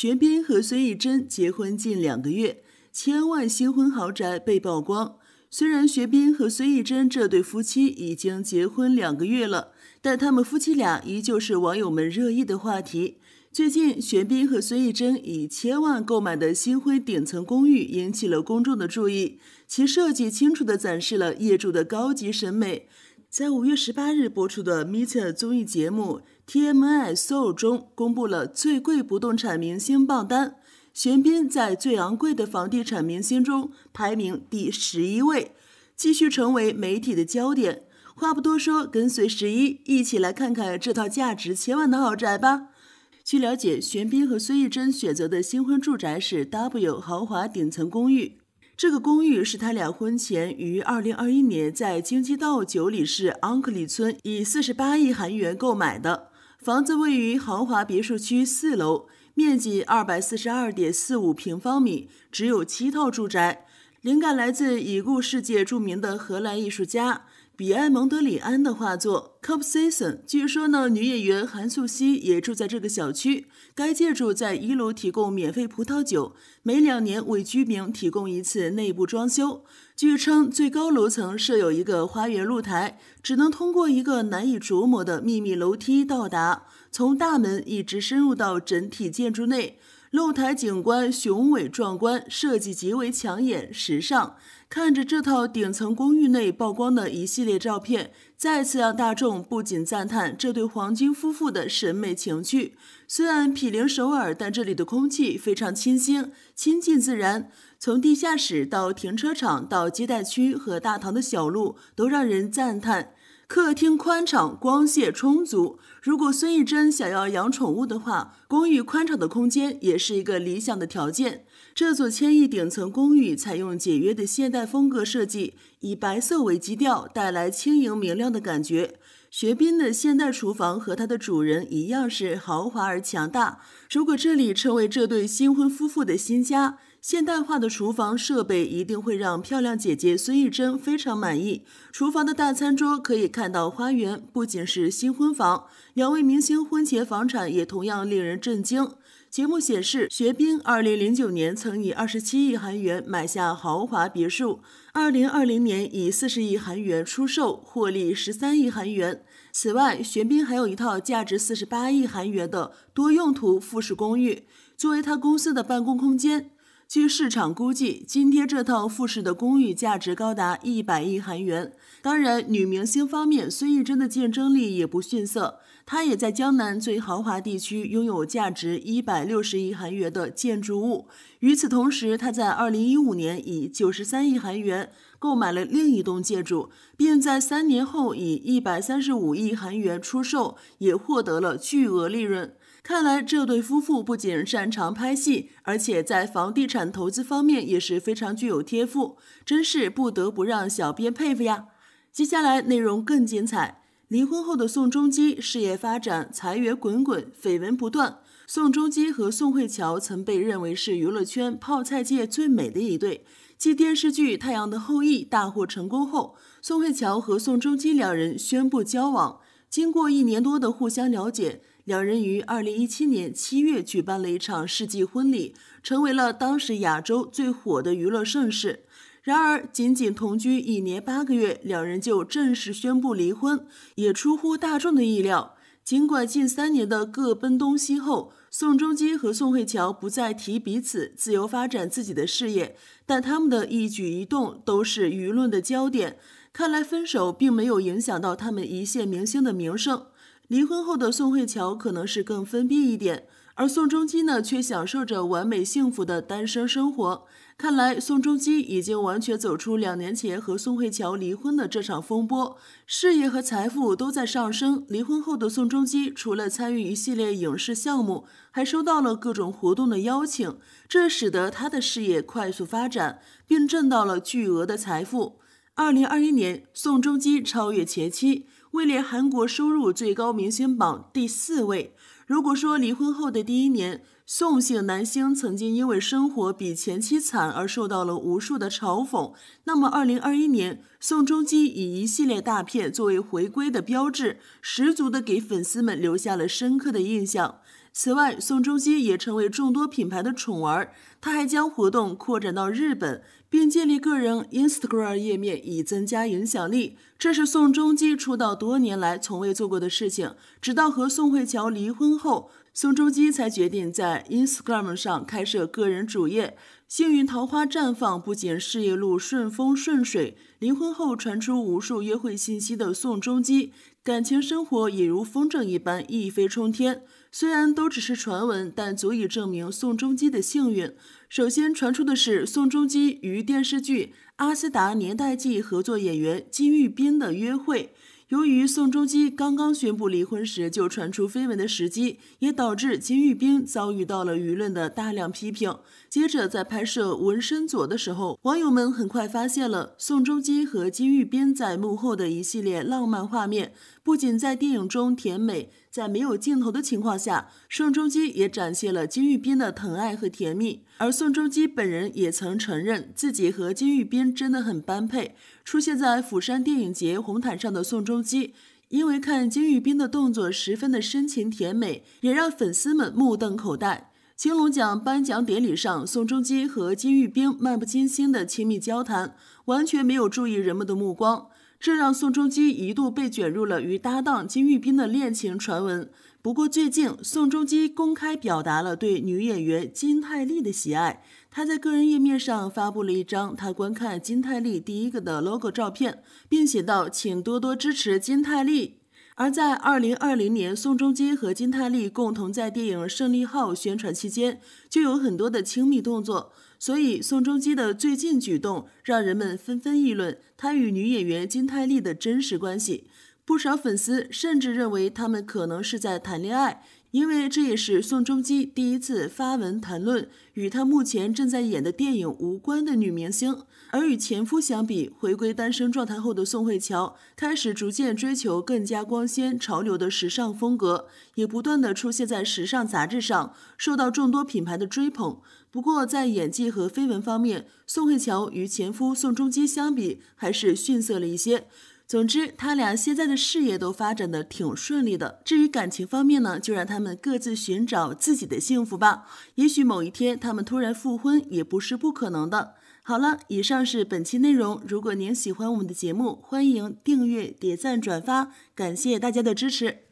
玄斌和孙艺珍结婚近两个月，千万新婚豪宅被曝光。虽然玄斌和孙艺珍这对夫妻已经结婚两个月了，但他们夫妻俩依旧是网友们热议的话题。最近，玄斌和孙艺珍以千万购买的新婚顶层公寓引起了公众的注意，其设计清楚地展示了业主的高级审美。在五月十八日播出的《Meet》综艺节目《TMI Soul》中，公布了最贵不动产明星榜单，玄彬在最昂贵的房地产明星中排名第十一位，继续成为媒体的焦点。话不多说，跟随十一一起来看看这套价值千万的豪宅吧。据了解，玄彬和孙艺珍选择的新婚住宅是 W 豪华顶层公寓。这个公寓是他俩婚前于二零二一年在京畿道九里市安克里村以四十八亿韩元购买的。房子位于豪华别墅区四楼，面积二百四十二点四五平方米，只有七套住宅。灵感来自已故世界著名的荷兰艺术家比埃·蒙德里安的画作《Cup Season》。据说呢，女演员韩素希也住在这个小区。该建筑在一楼提供免费葡萄酒，每两年为居民提供一次内部装修。据称，最高楼层设有一个花园露台，只能通过一个难以琢磨的秘密楼梯到达，从大门一直深入到整体建筑内。露台景观雄伟壮观，设计极为抢眼、时尚。看着这套顶层公寓内曝光的一系列照片，再次让大众不仅赞叹这对黄金夫妇的审美情趣。虽然毗邻首尔，但这里的空气非常清新，亲近自然。从地下室到停车场到接待区和大堂的小路，都让人赞叹。客厅宽敞，光线充足。如果孙艺珍想要养宠物的话，公寓宽敞的空间也是一个理想的条件。这座千亿顶层公寓采用简约的现代风格设计，以白色为基调，带来轻盈明亮的感觉。学斌的现代厨房和它的主人一样是豪华而强大。如果这里成为这对新婚夫妇的新家，现代化的厨房设备一定会让漂亮姐姐孙艺珍非常满意。厨房的大餐桌可以看到花园，不仅是新婚房，两位明星婚前房产也同样令人震惊。节目显示，学兵2009年曾以27亿韩元买下豪华别墅，2020年以40亿韩元出售，获利13亿韩元。此外，玄彬还有一套价值48亿韩元的多用途复式公寓，作为他公司的办公空间。据市场估计，今天这套复式的公寓价值高达一百亿韩元。当然，女明星方面，孙艺珍的竞争力也不逊色。她也在江南最豪华地区拥有价值一百六十亿韩元的建筑物。与此同时，她在二零一五年以九十三亿韩元购买了另一栋建筑，并在三年后以一百三十五亿韩元出售，也获得了巨额利润。看来这对夫妇不仅擅长拍戏，而且在房地产投资方面也是非常具有天赋，真是不得不让小编佩服呀！接下来内容更精彩。离婚后的宋仲基事业发展，财源滚滚，绯闻不断。宋仲基和宋慧乔曾被认为是娱乐圈泡菜界最美的一对。继电视剧《太阳的后裔》大获成功后，宋慧乔和宋仲基两人宣布交往，经过一年多的互相了解。两人于二零一七年七月举办了一场世纪婚礼，成为了当时亚洲最火的娱乐盛事。然而，仅仅同居一年八个月，两人就正式宣布离婚，也出乎大众的意料。尽管近三年的各奔东西后，宋仲基和宋慧乔不再提彼此，自由发展自己的事业，但他们的一举一动都是舆论的焦点。看来，分手并没有影响到他们一线明星的名声。离婚后的宋慧乔可能是更封闭一点，而宋仲基呢却享受着完美幸福的单身生活。看来宋仲基已经完全走出两年前和宋慧乔离婚的这场风波，事业和财富都在上升。离婚后的宋仲基除了参与一系列影视项目，还收到了各种活动的邀请，这使得他的事业快速发展，并挣到了巨额的财富。二零二一年，宋仲基超越前妻。位列韩国收入最高明星榜第四位。如果说离婚后的第一年，宋姓男星曾经因为生活比前妻惨而受到了无数的嘲讽，那么2021年，宋仲基以一系列大片作为回归的标志，十足的给粉丝们留下了深刻的印象。此外，宋仲基也成为众多品牌的宠儿，他还将活动扩展到日本。并建立个人 Instagram 页面以增加影响力，这是宋仲基出道多年来从未做过的事情。直到和宋慧乔离婚后。宋仲基才决定在 Instagram 上开设个人主页。幸运桃花绽放，不仅事业路顺风顺水，离婚后传出无数约会信息的宋仲基，感情生活也如风筝一般一飞冲天。虽然都只是传闻，但足以证明宋仲基的幸运。首先传出的是宋仲基与电视剧《阿斯达年代记》合作演员金玉彬的约会。由于宋仲基刚刚宣布离婚时就传出绯闻的时机，也导致金玉彬遭遇到了舆论的大量批评。接着在拍摄《纹身佐》的时候，网友们很快发现了宋仲基和金玉彬在幕后的一系列浪漫画面，不仅在电影中甜美。在没有镜头的情况下，宋仲基也展现了金玉彬的疼爱和甜蜜，而宋仲基本人也曾承认自己和金玉彬真的很般配。出现在釜山电影节红毯上的宋仲基，因为看金玉彬的动作十分的深情甜美，也让粉丝们目瞪口呆。青龙奖颁奖典礼上，宋仲基和金玉彬漫不经心的亲密交谈，完全没有注意人们的目光。这让宋仲基一度被卷入了与搭档金玉彬的恋情传闻。不过，最近宋仲基公开表达了对女演员金泰梨的喜爱。他在个人页面上发布了一张他观看金泰梨第一个的 logo 照片，并写道：“请多多支持金泰梨。”而在二零二零年，宋仲基和金泰利共同在电影《胜利号》宣传期间，就有很多的亲密动作。所以，宋仲基的最近举动让人们纷纷议论他与女演员金泰利的真实关系。不少粉丝甚至认为他们可能是在谈恋爱。因为这也是宋仲基第一次发文谈论与他目前正在演的电影无关的女明星，而与前夫相比，回归单身状态后的宋慧乔开始逐渐追求更加光鲜潮流的时尚风格，也不断的出现在时尚杂志上，受到众多品牌的追捧。不过，在演技和绯闻方面，宋慧乔与前夫宋仲基相比，还是逊色了一些。总之，他俩现在的事业都发展的挺顺利的。至于感情方面呢，就让他们各自寻找自己的幸福吧。也许某一天他们突然复婚，也不是不可能的。好了，以上是本期内容。如果您喜欢我们的节目，欢迎订阅、点赞、转发，感谢大家的支持。